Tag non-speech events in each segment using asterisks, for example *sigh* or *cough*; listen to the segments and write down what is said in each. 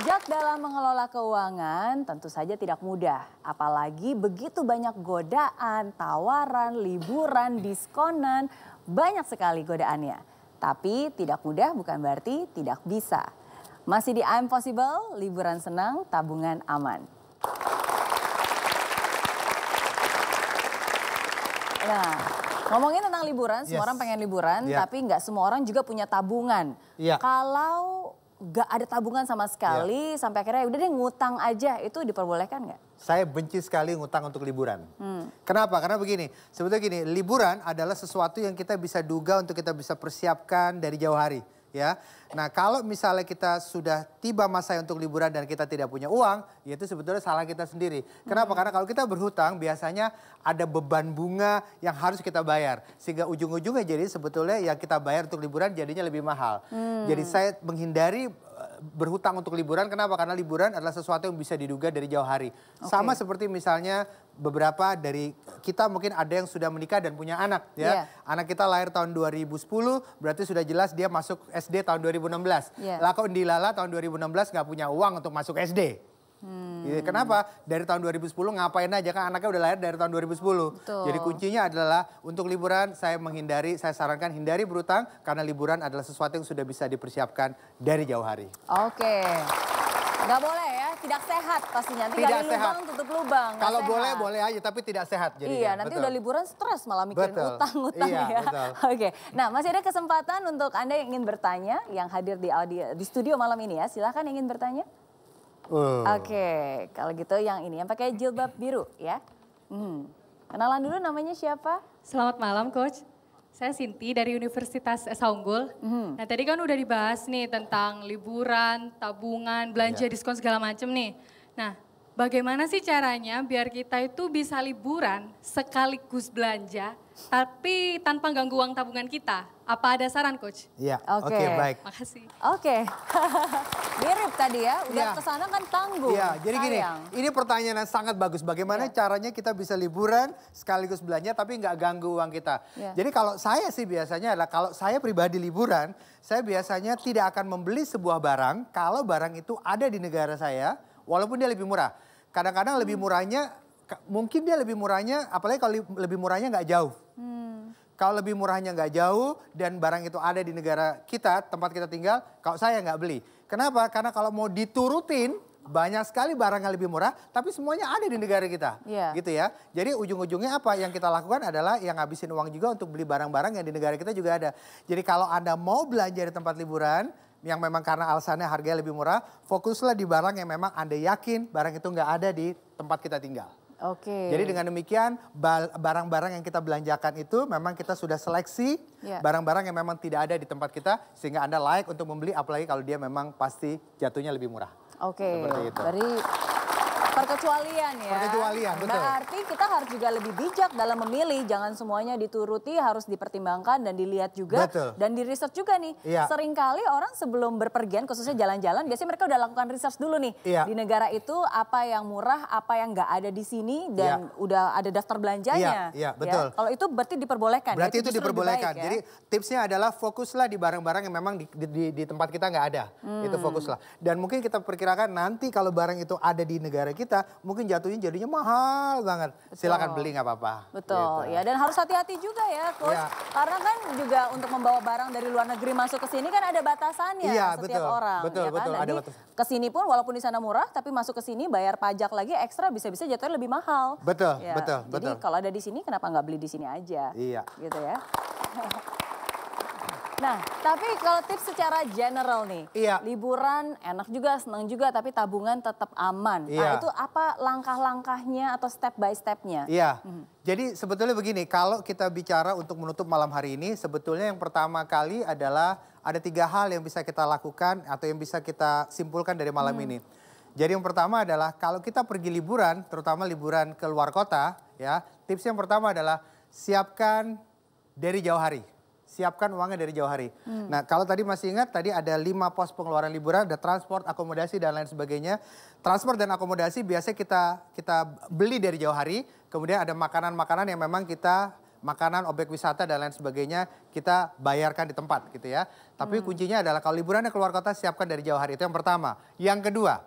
Bijak dalam mengelola keuangan tentu saja tidak mudah. Apalagi begitu banyak godaan, tawaran, liburan, diskonan. Banyak sekali godaannya. Tapi tidak mudah bukan berarti tidak bisa. Masih di I'm Possible, liburan senang, tabungan aman. Nah, ngomongin tentang liburan, yes. semua orang pengen liburan, yeah. tapi nggak semua orang juga punya tabungan. Yeah. Kalau gak ada tabungan sama sekali ya. sampai akhirnya udah deh ngutang aja itu diperbolehkan nggak? Saya benci sekali ngutang untuk liburan. Hmm. Kenapa? Karena begini, sebetulnya gini, liburan adalah sesuatu yang kita bisa duga untuk kita bisa persiapkan dari jauh hari ya. Nah, kalau misalnya kita sudah tiba masa untuk liburan dan kita tidak punya uang, ya itu sebetulnya salah kita sendiri. Kenapa? Hmm. Karena kalau kita berhutang biasanya ada beban bunga yang harus kita bayar. Sehingga ujung-ujungnya jadi sebetulnya yang kita bayar untuk liburan jadinya lebih mahal. Hmm. Jadi saya menghindari berhutang untuk liburan. Kenapa? Karena liburan adalah sesuatu yang bisa diduga dari jauh hari. Okay. Sama seperti misalnya beberapa dari kita mungkin ada yang sudah menikah dan punya anak ya. Yeah. Anak kita lahir tahun 2010 berarti sudah jelas dia masuk SD tahun 2016. Yeah. Lah kok tahun 2016 nggak punya uang untuk masuk SD. Hmm. Iya, kenapa? Dari tahun 2010 ngapain aja kan anaknya udah lahir dari tahun 2010. Betul. Jadi kuncinya adalah untuk liburan saya menghindari, saya sarankan hindari berutang karena liburan adalah sesuatu yang sudah bisa dipersiapkan dari jauh hari. Oke. Okay. Gak boleh ya, tidak sehat pastinya. Nanti tidak gali sehat. lubang, tutup lubang. Kalau boleh, boleh aja, tapi tidak sehat jadinya. Iya, nanti betul. udah liburan stres malah mikirin utang, utang iya, ya. Oke, *laughs* Oke, nah masih ada kesempatan untuk Anda yang ingin bertanya, yang hadir di, audio, di studio malam ini ya, silahkan ingin bertanya. Uh. Oke, okay. kalau gitu yang ini yang pakai jilbab biru ya. Hmm. Kenalan dulu namanya siapa? Selamat malam coach. Saya Sinti dari Universitas Saunggul. Hmm. Nah tadi kan udah dibahas nih tentang liburan, tabungan, belanja yeah. diskon segala macem nih. Nah Bagaimana sih caranya biar kita itu bisa liburan sekaligus belanja tapi tanpa ganggu uang tabungan kita? Apa ada saran coach? Iya. Oke, okay. okay, baik. Makasih. Oke. Okay. *laughs* Mirip tadi ya, udah ya. kesana kan tanggung. Iya, jadi Sayang. gini, ini pertanyaan yang sangat bagus. Bagaimana ya. caranya kita bisa liburan sekaligus belanja tapi nggak ganggu uang kita? Ya. Jadi kalau saya sih biasanya adalah kalau saya pribadi liburan, saya biasanya tidak akan membeli sebuah barang kalau barang itu ada di negara saya walaupun dia lebih murah kadang-kadang lebih hmm. murahnya mungkin dia lebih murahnya apalagi kalau lebih murahnya nggak jauh hmm. kalau lebih murahnya nggak jauh dan barang itu ada di negara kita tempat kita tinggal kalau saya nggak beli kenapa karena kalau mau diturutin banyak sekali barang yang lebih murah tapi semuanya ada di negara kita yeah. gitu ya jadi ujung-ujungnya apa yang kita lakukan adalah yang ngabisin uang juga untuk beli barang-barang yang di negara kita juga ada jadi kalau anda mau belanja di tempat liburan yang memang karena alasannya harganya lebih murah, fokuslah di barang yang memang Anda yakin barang itu nggak ada di tempat kita tinggal. Oke. Okay. Jadi dengan demikian barang-barang yang kita belanjakan itu memang kita sudah seleksi ya. barang-barang yeah. yang memang tidak ada di tempat kita sehingga Anda layak untuk membeli apalagi kalau dia memang pasti jatuhnya lebih murah. Oke. Okay. Seperti itu. Dari Perkecualian ya. Perkecualian, betul. Berarti kita harus juga lebih bijak dalam memilih, jangan semuanya dituruti, harus dipertimbangkan dan dilihat juga betul. dan di research juga nih. Iya. Seringkali orang sebelum berpergian khususnya jalan-jalan biasanya mereka udah lakukan research dulu nih. Iya. Di negara itu apa yang murah, apa yang nggak ada di sini dan iya. udah ada daftar belanjanya. Iya, iya ya. betul. Ya. Kalau itu berarti diperbolehkan. Berarti ya? itu, itu diperbolehkan. ya? Jadi tipsnya adalah fokuslah di barang-barang yang memang di, di, di, di tempat kita nggak ada. Hmm. Itu fokuslah. Dan mungkin kita perkirakan nanti kalau barang itu ada di negara kita, mungkin jatuhnya jadinya mahal banget. Betul. Silakan beli nggak apa-apa. Betul gitu. ya dan harus hati-hati juga ya coach. Ya. Karena kan juga untuk membawa barang dari luar negeri masuk ke sini kan ada batasannya ya, setiap betul. orang. Betul, ya kan? betul, nah, Jadi, ada Ke sini pun walaupun di sana murah tapi masuk ke sini bayar pajak lagi ekstra bisa-bisa jatuhnya lebih mahal. Betul, ya. betul, Jadi, betul. Jadi kalau ada di sini kenapa nggak beli di sini aja? Iya. Gitu ya. *laughs* Nah, tapi kalau tips secara general nih, iya. liburan enak juga, senang juga, tapi tabungan tetap aman. Nah, iya. Nah, itu apa langkah-langkahnya atau step by stepnya? Iya. Hmm. Jadi sebetulnya begini, kalau kita bicara untuk menutup malam hari ini, sebetulnya yang pertama kali adalah ada tiga hal yang bisa kita lakukan atau yang bisa kita simpulkan dari malam hmm. ini. Jadi yang pertama adalah kalau kita pergi liburan, terutama liburan ke luar kota, ya tips yang pertama adalah siapkan dari jauh hari siapkan uangnya dari jauh hari. Hmm. Nah, kalau tadi masih ingat tadi ada lima pos pengeluaran liburan, ada transport, akomodasi dan lain sebagainya. Transport dan akomodasi biasanya kita kita beli dari jauh hari. Kemudian ada makanan-makanan yang memang kita makanan, objek wisata dan lain sebagainya kita bayarkan di tempat gitu ya. Tapi hmm. kuncinya adalah kalau liburan liburannya keluar kota siapkan dari jauh hari itu yang pertama. Yang kedua,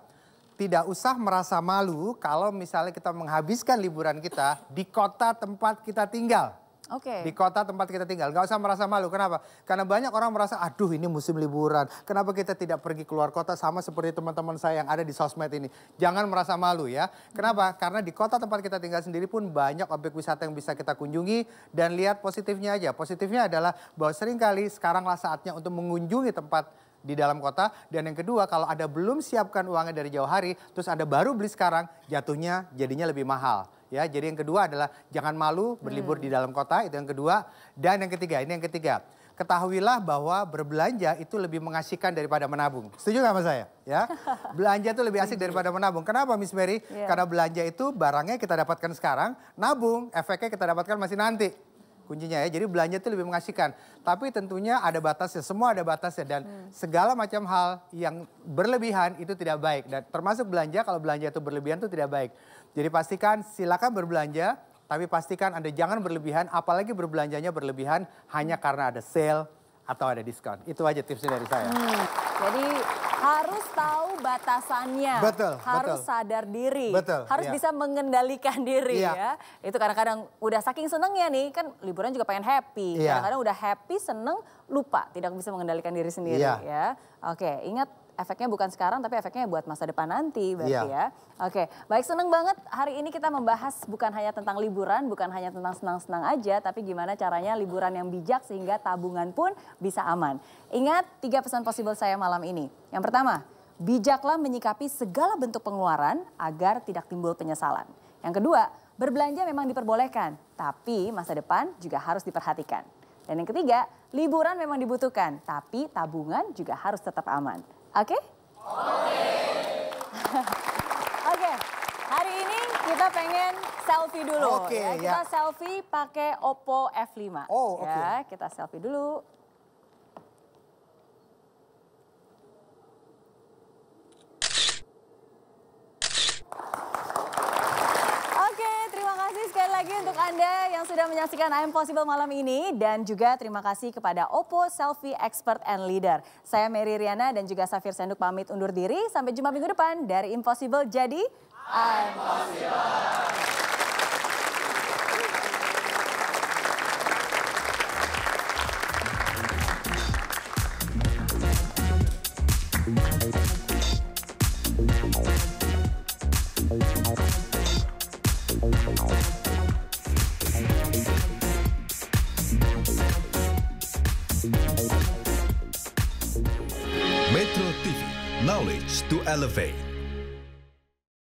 tidak usah merasa malu kalau misalnya kita menghabiskan liburan kita di kota tempat kita tinggal okay. di kota tempat kita tinggal. Gak usah merasa malu. Kenapa? Karena banyak orang merasa, aduh ini musim liburan. Kenapa kita tidak pergi keluar kota sama seperti teman-teman saya yang ada di sosmed ini. Jangan merasa malu ya. Kenapa? Hmm. Karena di kota tempat kita tinggal sendiri pun banyak objek wisata yang bisa kita kunjungi. Dan lihat positifnya aja. Positifnya adalah bahwa seringkali sekaranglah saatnya untuk mengunjungi tempat di dalam kota. Dan yang kedua kalau ada belum siapkan uangnya dari jauh hari, terus ada baru beli sekarang, jatuhnya jadinya lebih mahal. Ya, jadi yang kedua adalah jangan malu berlibur hmm. di dalam kota, itu yang kedua. Dan yang ketiga, ini yang ketiga. Ketahuilah bahwa berbelanja itu lebih mengasihkan daripada menabung. Setuju nggak sama saya? Ya, *laughs* belanja itu lebih asik daripada menabung. Kenapa Miss Mary? Yeah. Karena belanja itu barangnya kita dapatkan sekarang, nabung efeknya kita dapatkan masih nanti kuncinya ya. Jadi belanja itu lebih mengasihkan. Tapi tentunya ada batasnya, semua ada batasnya dan hmm. segala macam hal yang berlebihan itu tidak baik. Dan termasuk belanja kalau belanja itu berlebihan itu tidak baik. Jadi pastikan silakan berbelanja tapi pastikan Anda jangan berlebihan apalagi berbelanjanya berlebihan hanya karena ada sale atau ada diskon. Itu aja tipsnya dari saya. Hmm. Jadi harus tahu batasannya. Betul. Harus betul. sadar diri. Betul. Harus iya. bisa mengendalikan *laughs* diri ya. ya. Itu kadang-kadang udah saking senengnya nih kan liburan juga pengen happy. Iya. Kadang-kadang udah happy seneng lupa tidak bisa mengendalikan diri sendiri iya. ya. Oke, ingat efeknya bukan sekarang tapi efeknya buat masa depan nanti berarti yeah. ya. Oke, baik seneng banget hari ini kita membahas bukan hanya tentang liburan, bukan hanya tentang senang-senang aja tapi gimana caranya liburan yang bijak sehingga tabungan pun bisa aman. Ingat tiga pesan possible saya malam ini. Yang pertama, bijaklah menyikapi segala bentuk pengeluaran agar tidak timbul penyesalan. Yang kedua, berbelanja memang diperbolehkan, tapi masa depan juga harus diperhatikan. Dan yang ketiga, liburan memang dibutuhkan, tapi tabungan juga harus tetap aman. Oke? Okay? Oke. Okay. Oke. Okay. Hari ini kita pengen selfie dulu. Oke. Okay, ya. Kita ya. selfie pakai Oppo F5. Oh, oke. Okay. Ya, kita selfie dulu. untuk Anda yang sudah menyaksikan I'm Possible malam ini dan juga terima kasih kepada Oppo Selfie Expert and Leader. Saya Mary Riana dan juga Safir Senduk pamit undur diri. Sampai jumpa minggu depan dari Impossible jadi I'm Possible. to elevate.